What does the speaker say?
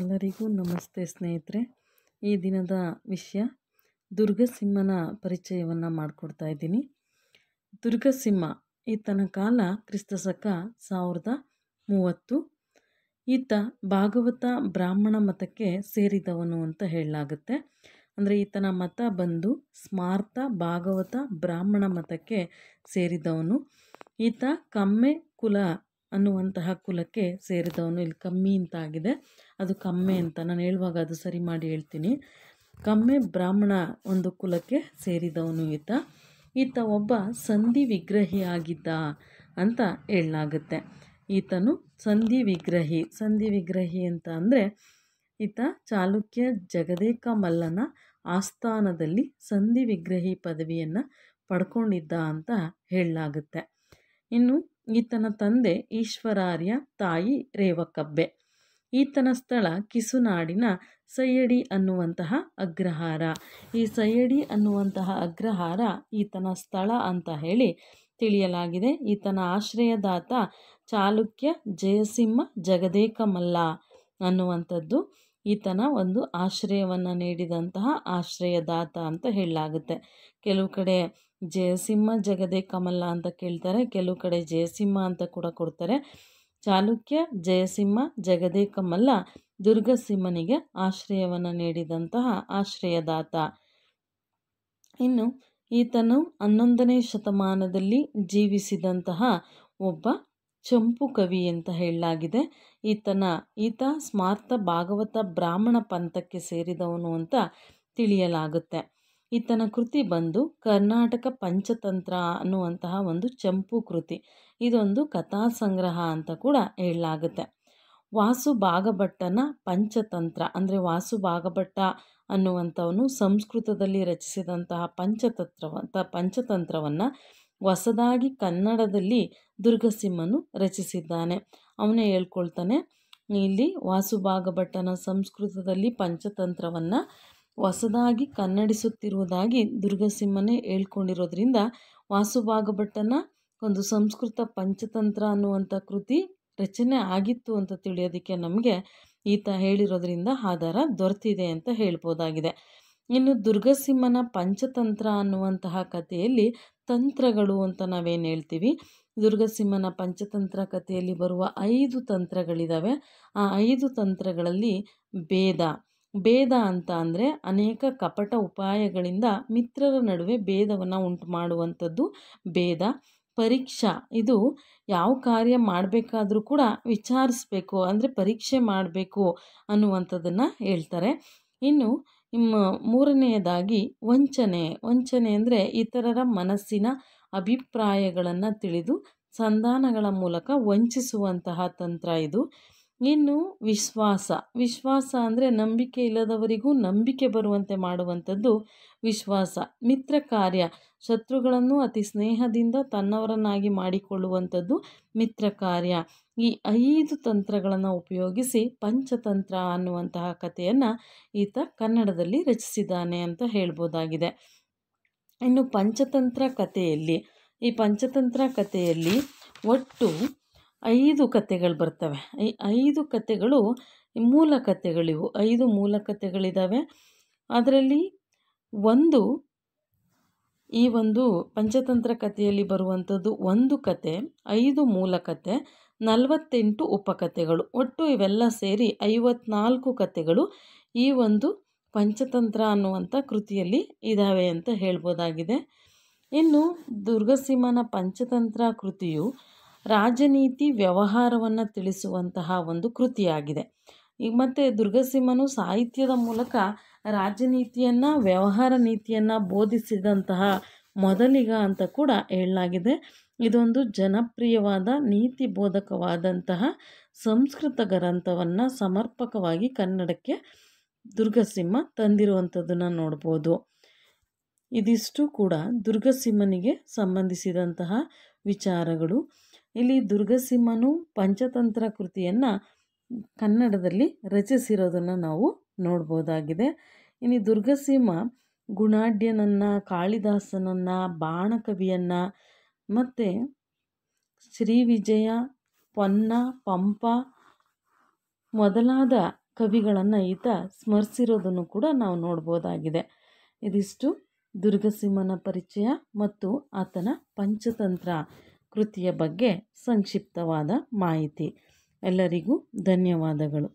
ಎಲ್ಲರಿಗೂ ನಮಸ್ತೆ ಸ್ನೇಹಿತರೆ ಈ ದಿನದ ವಿಷಯ ದುರ್ಗಸಿಂಹನ ಪರಿಚಯವನ್ನು ಮಾಡಿಕೊಡ್ತಾ ಇದ್ದೀನಿ ದುರ್ಗಸಿಂಹ ಈತನ ಕಾಲ ಕ್ರಿಸ್ತಶಕ ಸಾವಿರದ ಮೂವತ್ತು ಈತ ಭಾಗವತ ಬ್ರಾಹ್ಮಣ ಮತಕ್ಕೆ ಸೇರಿದವನು ಅಂತ ಹೇಳಲಾಗುತ್ತೆ ಅಂದರೆ ಈತನ ಮತ ಬಂದು ಸ್ಮಾರ್ಥ ಭಾಗವತ ಬ್ರಾಹ್ಮಣ ಮತಕ್ಕೆ ಸೇರಿದವನು ಈತ ಕಮ್ಮೆ ಕುಲ ಅನ್ನುವಂತಹ ಕುಲಕ್ಕೆ ಸೇರಿದವನು ಇಲ್ಲಿ ಕಮ್ಮಿ ಅಂತ ಆಗಿದೆ ಅದು ಕಮ್ಮೆ ಅಂತ ನಾನು ಹೇಳುವಾಗ ಅದು ಸರಿ ಮಾಡಿ ಹೇಳ್ತೀನಿ ಕಮ್ಮೆ ಬ್ರಾಹ್ಮಣ ಒಂದು ಕುಲಕ್ಕೆ ಸೇರಿದವನು ಈತ ಈತ ಒಬ್ಬ ಸಂಧಿ ವಿಗ್ರಹಿ ಆಗಿದ್ದ ಅಂತ ಹೇಳಲಾಗುತ್ತೆ ಈತನು ಸಂಧಿ ವಿಗ್ರಹಿ ಸಂಧಿ ವಿಗ್ರಹಿ ಅಂತ ಅಂದರೆ ಈತ ಚಾಲುಕ್ಯ ಜಗದೇಕ ಮಲ್ಲನ ಆಸ್ಥಾನದಲ್ಲಿ ಸಂಧಿ ವಿಗ್ರಹಿ ಪದವಿಯನ್ನು ಪಡ್ಕೊಂಡಿದ್ದ ಅಂತ ಹೇಳಲಾಗುತ್ತೆ ಇನ್ನು ಈತನ ತಂದೆ ಈಶ್ವರಾರ್ಯ ತಾಯಿ ರೇವಕಬ್ಬೆ ಈತನ ಸ್ಥಳ ಕಿಸುನಾಡಿನ ಸಯ್ಯಡಿ ಅನ್ನುವಂತಹ ಅಗ್ರಹಾರ ಈ ಸಯ್ಯಡಿ ಅನ್ನುವಂತಹ ಅಗ್ರಹಾರ ಈತನ ಸ್ಥಳ ಅಂತ ಹೇಳಿ ತಿಳಿಯಲಾಗಿದೆ ಈತನ ಆಶ್ರಯದಾತ ಚಾಲುಕ್ಯ ಜಯಸಿಂಹ ಜಗದೇಕಮಲ್ಲ ಮಲ್ಲ ಅನ್ನುವಂಥದ್ದು ಈತನ ಒಂದು ಆಶ್ರಯವನ್ನು ನೀಡಿದಂತಹ ಆಶ್ರಯದಾತ ಅಂತ ಹೇಳಲಾಗುತ್ತೆ ಕೆಲವು ಕಡೆ ಜಯಸಿಂಹ ಜಗದೆ ಕಮಲ ಅಂತ ಕೇಳ್ತಾರೆ ಕೆಲವು ಕಡೆ ಜಯಸಿಂಹ ಅಂತ ಕೂಡ ಕೊಡ್ತಾರೆ ಚಾಲುಕ್ಯ ಜಯಸಿಂಹ ಜಗದೆ ಕಮಲ್ಲ ದುರ್ಗಸಿಂಹನಿಗೆ ಆಶ್ರಯವನ್ನು ನೀಡಿದಂತಹ ಆಶ್ರಯದಾತ ಇನ್ನು ಈತನು ಹನ್ನೊಂದನೇ ಶತಮಾನದಲ್ಲಿ ಜೀವಿಸಿದಂತಹ ಒಬ್ಬ ಚಂಪು ಕವಿ ಅಂತ ಹೇಳಲಾಗಿದೆ ಈತನ ಈತ ಸ್ಮಾರ್ಥ ಭಾಗವತ ಬ್ರಾಹ್ಮಣ ಪಂಥಕ್ಕೆ ಸೇರಿದವನು ಅಂತ ತಿಳಿಯಲಾಗುತ್ತೆ ಈತನ ಕೃತಿ ಬಂದು ಕರ್ನಾಟಕ ಪಂಚತಂತ್ರ ಅನ್ನುವಂತಹ ಒಂದು ಚಂಪು ಕೃತಿ ಇದೊಂದು ಕಥಾ ಸಂಗ್ರಹ ಅಂತ ಕೂಡ ಹೇಳಲಾಗುತ್ತೆ ವಾಸು ಭಾಗಭಟ್ಟನ ಪಂಚತಂತ್ರ ಅಂದರೆ ವಾಸು ಭಾಗಭಟ್ಟ ಅನ್ನುವಂಥವನು ಸಂಸ್ಕೃತದಲ್ಲಿ ರಚಿಸಿದಂತಹ ಪಂಚತಂತ್ರವ ಪಂಚತಂತ್ರವನ್ನು ಹೊಸದಾಗಿ ಕನ್ನಡದಲ್ಲಿ ದುರ್ಗಸಿಂಹನು ರಚಿಸಿದ್ದಾನೆ ಅವನೇ ಹೇಳ್ಕೊಳ್ತಾನೆ ಇಲ್ಲಿ ವಾಸು ಸಂಸ್ಕೃತದಲ್ಲಿ ಪಂಚತಂತ್ರವನ್ನು ಹೊಸದಾಗಿ ಕನ್ನಡಿಸುತ್ತಿರುವುದಾಗಿ ದುರ್ಗಸಿಂಹನೇ ಹೇಳ್ಕೊಂಡಿರೋದ್ರಿಂದ ವಾಸುಭಾಗಭಟ್ಟನ ಒಂದು ಸಂಸ್ಕೃತ ಪಂಚತಂತ್ರ ಅನ್ನುವಂಥ ಕೃತಿ ರಚನೆ ಆಗಿತ್ತು ಅಂತ ತಿಳಿಯೋದಕ್ಕೆ ನಮಗೆ ಈತ ಹೇಳಿರೋದ್ರಿಂದ ಆಧಾರ ದೊರೆತಿದೆ ಅಂತ ಹೇಳ್ಬೋದಾಗಿದೆ ಇನ್ನು ದುರ್ಗಸಿಂಹನ ಪಂಚತಂತ್ರ ಅನ್ನುವಂತಹ ಕಥೆಯಲ್ಲಿ ತಂತ್ರಗಳು ಅಂತ ನಾವೇನು ಹೇಳ್ತೀವಿ ದುರ್ಗಸಿಂಹನ ಪಂಚತಂತ್ರ ಕಥೆಯಲ್ಲಿ ಬರುವ ಐದು ತಂತ್ರಗಳಿದ್ದಾವೆ ಆ ಐದು ತಂತ್ರಗಳಲ್ಲಿ ಭೇದ ಭೇದ ಅಂತ ಅಂದರೆ ಅನೇಕ ಕಪಟ ಉಪಾಯಗಳಿಂದ ಮಿತ್ರರ ನಡುವೆ ಭೇದವನ್ನು ಉಂಟು ಮಾಡುವಂಥದ್ದು ಭೇದ ಪರೀಕ್ಷಾ ಇದು ಯಾವ ಕಾರ್ಯ ಮಾಡಬೇಕಾದ್ರೂ ಕೂಡ ವಿಚಾರಿಸ್ಬೇಕು ಅಂದರೆ ಪರೀಕ್ಷೆ ಮಾಡಬೇಕು ಅನ್ನುವಂಥದ್ದನ್ನು ಹೇಳ್ತಾರೆ ಇನ್ನು ಮೂರನೆಯದಾಗಿ ವಂಚನೆ ವಂಚನೆ ಅಂದರೆ ಇತರರ ಮನಸ್ಸಿನ ಅಭಿಪ್ರಾಯಗಳನ್ನು ತಿಳಿದು ಸಂಧಾನಗಳ ಮೂಲಕ ವಂಚಿಸುವಂತಹ ತಂತ್ರ ಇದು ಇನ್ನು ವಿಶ್ವಾಸ ವಿಶ್ವಾಸ ಅಂದರೆ ನಂಬಿಕೆ ಇಲ್ಲದವರಿಗೂ ನಂಬಿಕೆ ಬರುವಂತೆ ಮಾಡುವಂಥದ್ದು ವಿಶ್ವಾಸ ಮಿತ್ರ ಕಾರ್ಯ ಶತ್ರುಗಳನ್ನು ಅತಿ ಸ್ನೇಹದಿಂದ ತನ್ನವರನ್ನಾಗಿ ಮಾಡಿಕೊಳ್ಳುವಂಥದ್ದು ಮಿತ್ರ ಕಾರ್ಯ ಈ ಐದು ತಂತ್ರಗಳನ್ನು ಉಪಯೋಗಿಸಿ ಪಂಚತಂತ್ರ ಅನ್ನುವಂತಹ ಕಥೆಯನ್ನು ಈತ ಕನ್ನಡದಲ್ಲಿ ರಚಿಸಿದ್ದಾನೆ ಅಂತ ಹೇಳ್ಬೋದಾಗಿದೆ ಇನ್ನು ಪಂಚತಂತ್ರ ಕಥೆಯಲ್ಲಿ ಈ ಪಂಚತಂತ್ರ ಕಥೆಯಲ್ಲಿ ಒಟ್ಟು ಐದು ಕತೆಗಳು ಬರ್ತವೆ ಐದು ಕತೆಗಳು ಮೂಲ ಕತೆಗಳಿವು ಐದು ಮೂಲ ಕತೆಗಳಿದ್ದಾವೆ ಅದರಲ್ಲಿ ಒಂದು ಈ ಒಂದು ಪಂಚತಂತ್ರ ಕಥೆಯಲ್ಲಿ ಬರುವಂಥದ್ದು ಒಂದು ಕತೆ ಐದು ಮೂಲ ಕತೆ ನಲವತ್ತೆಂಟು ಉಪಕಥೆಗಳು ಒಟ್ಟು ಇವೆಲ್ಲ ಸೇರಿ ಐವತ್ನಾಲ್ಕು ಕತೆಗಳು ಈ ಒಂದು ಪಂಚತಂತ್ರ ಅನ್ನುವಂಥ ಕೃತಿಯಲ್ಲಿ ಇದ್ದಾವೆ ಅಂತ ಹೇಳ್ಬೋದಾಗಿದೆ ಇನ್ನು ದುರ್ಗಸಿಂಹನ ಪಂಚತಂತ್ರ ಕೃತಿಯು ರಾಜನೀತಿ ವ್ಯವಹಾರವನ್ನು ತಿಳಿಸುವಂತಹ ಒಂದು ಕೃತಿಯಾಗಿದೆ ಈ ಮತ್ತು ದುರ್ಗಸಿಂಹನು ಸಾಹಿತ್ಯದ ಮೂಲಕ ರಾಜನೀತಿಯನ್ನು ವ್ಯವಹಾರ ನೀತಿಯನ್ನು ಬೋಧಿಸಿದಂತಹ ಮೊದಲಿಗ ಅಂತ ಕೂಡ ಹೇಳಲಾಗಿದೆ ಇದೊಂದು ಜನಪ್ರಿಯವಾದ ನೀತಿ ಬೋಧಕವಾದಂತಹ ಸಂಸ್ಕೃತ ಗ್ರಂಥವನ್ನು ಸಮರ್ಪಕವಾಗಿ ಕನ್ನಡಕ್ಕೆ ದುರ್ಗಸಿಂಹ ತಂದಿರುವಂಥದ್ದನ್ನು ನೋಡ್ಬೋದು ಇದಿಷ್ಟು ಕೂಡ ದುರ್ಗಸಿಂಹನಿಗೆ ಸಂಬಂಧಿಸಿದಂತಹ ವಿಚಾರಗಳು ಇಲ್ಲಿ ದುರ್ಗಸಿಂಹನು ಪಂಚತಂತ್ರ ಕೃತಿಯನ್ನು ಕನ್ನಡದಲ್ಲಿ ರಚಿಸಿರೋದನ್ನು ನಾವು ನೋಡ್ಬೋದಾಗಿದೆ ಇನ್ನು ದುರ್ಗಸಿಂಹ ಗುಣಾಢ್ಯನನ್ನು ಕಾಳಿದಾಸನನ್ನು ಬಾಣಕವಿಯನ್ನು ಮತ್ತು ಶ್ರೀವಿಜಯ ಪೊನ್ನ ಪಂಪ ಮೊದಲಾದ ಕವಿಗಳನ್ನು ಈತ ಸ್ಮರಿಸಿರೋದನ್ನು ಕೂಡ ನಾವು ನೋಡ್ಬೋದಾಗಿದೆ ಇದಿಷ್ಟು ದುರ್ಗಸಿಂಹನ ಪರಿಚಯ ಮತ್ತು ಆತನ ಪಂಚತಂತ್ರ ಕೃತಿಯ ಬಗ್ಗೆ ಸಂಕ್ಷಿಪ್ತವಾದ ಮಾಹಿತಿ ಎಲ್ಲರಿಗೂ ಧನ್ಯವಾದಗಳು